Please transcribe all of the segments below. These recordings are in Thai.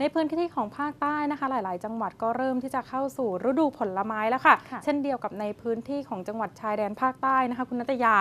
ในพื้นที่ของภาคใต้นะคะ หลาย ๆ จังหวัดก็เริ่มที่จะเข้าสู่ฤดูผลไม้แล้วค่ะ เช่นเดียวกับในพื้นที่ของจังหวัดชายแดนภาคใต้นะคะคุณนัตยา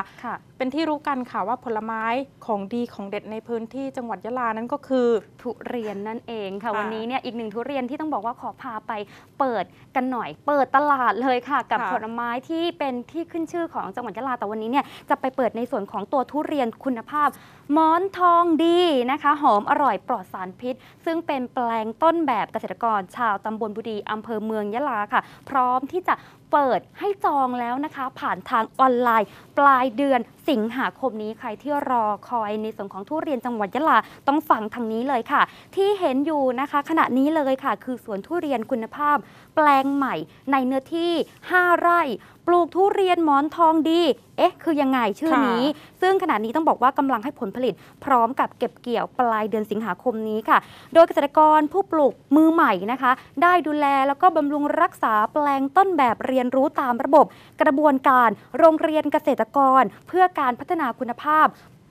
เป็นที่รู้กันค่ะว่าผลไม้ของดีของเด็ดในพื้นที่จังหวัดยะลานั้นก็คือทุเรียนนั่นเองค่ะ วันนี้เนี่ยอีกหนึ่งทุเรียนที่ต้องบอกว่าขอพาไป เปิดกันหน่อย เปิดตลาดเลยค่ะ กับผลไม้ที่เป็นที่ขึ้นชื่อของจังหวัดยะลาแต่วันนี้เนี่ยจะไปเปิดในส่วนของตัวทุเรียนคุณภาพม้อนทองดีนะคะ หอมอร่อยปลอดสารพิษ ซึ่งเป็นปแลงต้นแบบเกษตรกรชาวตำบลบุดีอำเภอเมืองยะลาค่ะ พร้อมที่จะเปิดให้จองแล้วนะคะ ผ่านทางออนไลน์ปลายเดือนสิงหาคมนี้ใครที่รอคอยในส่วนของทุเรียนจังหวัดยะลาต้องฟังทางนี้เลยค่ะ ที่เห็นอยู่นะคะ ขณะนี้เลยค่ะ คือสวนทุเรียนคุณภาพ แปลงใหม่ในเนื้อที่ 5 ไร่ ปลูกทุเรียนหมอนทองดี เอ๊ะ คือยังไงชื่อนี้ ซึ่งขณะนี้ต้องบอกว่ากำลังให้ผลผลิตพร้อมกับเก็บเกี่ยวปลายเดือนสิงหาคมนี้ค่ะ โดยเกษตรกรผู้ปลูกมือใหม่นะคะ ได้ดูแลแล้วก็บำรุงรักษาแปลงต้นแบบเรียนรู้ตามระบบกระบวนการโรงเรียนเกษตรกรเพื่อการพัฒนาคุณภาพ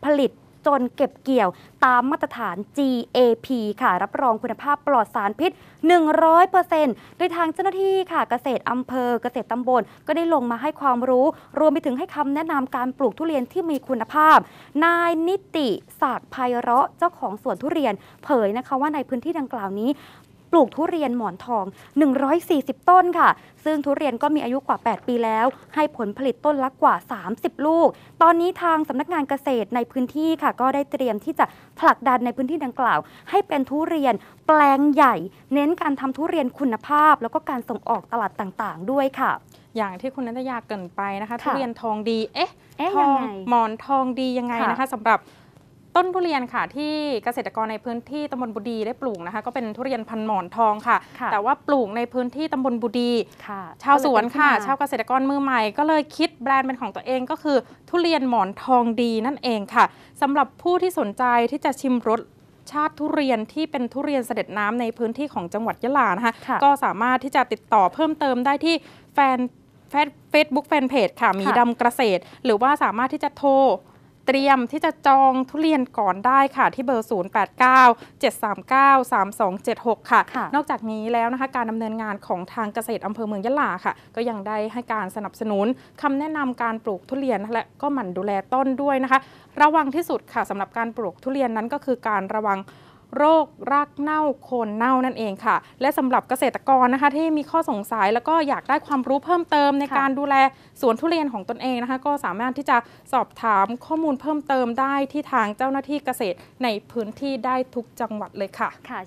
ผลิตจนเก็บเกี่ยวตามมาตรฐาน GAP ค่ะ รับรองคุณภาพปลอดสารพิษ 100%โดยทางเจ้าหน้าที่ค่ะเกษตรอำเภอเกษตรตำบล ก็ได้ลงมาให้ความรู้ รวมไปถึงให้คำแนะนำการปลูกทุเรียนที่มีคุณภาพ นายนิติศักดิ์ไพเราะเจ้าของสวนทุเรียนเผยนะคะว่าในพื้นที่ดังกล่าวนี้ปลูกทุเรียนหมอนทอง 140 ต้นค่ะ ซึ่งทุเรียนก็มีอายุกว่า 8 ปีแล้ว ให้ผลผลิตต้นละกว่า 30 ลูก ตอนนี้ทางสำนักงานเกษตรในพื้นที่ค่ะ ก็ได้เตรียมที่จะผลักดันในพื้นที่ดังกล่าว ให้เป็นทุเรียนแปลงใหญ่ เน้นการทำทุเรียนคุณภาพแล้วก็การส่งออกตลาดต่างๆด้วยค่ะ อย่างที่คุณนันทยาเกินไปนะคะ ทุเรียนทองดี เอ๊ะทองหมอนทองดียังไงนะคะสำหรับต้นทุเรียนค่ะที่เกษตรกรในพื้นที่ตำบลบุดีได้ปลูกนะคะก็เป็นทุเรียนพันหมอนทองค่ะคะแต่ว่าปลูกในพื้นที่ตำบลบุดีชาวสวนค่ะ ชาวเกษตรกรมือใหม่ ก็เลยคิดแบรนด์เป็นของตัวเองก็คือทุเรียนหมอนทองดีนั่นเองค่ะสำหรับผู้ที่สนใจที่จะชิมรสชาติทุเรียนที่เป็นทุเรียนเสด็จน้ำในพื้นที่ของจังหวัดยะลานะคะค่ะก็สามารถที่จะติดต่อเพิ่มเติมได้ที่แฟนเฟซบุ๊กแฟนเพจค่ะ มีดำกระเกษตรหรือว่าสามารถที่จะโทรเตรียมที่จะจองทุเรียนก่อนได้ค่ะ ที่เบอร์ 0897393276 ค่ะ นอกจากนี้แล้วนะคะการดำเนินงานของทางเกษตรอำเภอเมืองยะลาค่ะ ก็ยังได้ให้การสนับสนุนคำแนะนำการปลูกทุเรียนและก็หมั่นดูแลต้นด้วยนะคะ ระวังที่สุดค่ะสำหรับการปลูกทุเรียนนั้นก็คือการระวังโรครากเน่าโคนเน่านั่นเองค่ะ และสำหรับเกษตรกรนะคะที่มีข้อสงสัยแล้วก็อยากได้ความรู้เพิ่มเติมในการดูแลสวนทุเรียนของตนเองนะคะก็สามารถที่จะสอบถามข้อมูลเพิ่มเติมได้ที่ทางเจ้าหน้าที่เกษตรในพื้นที่ได้ทุกจังหวัดเลยค่ะ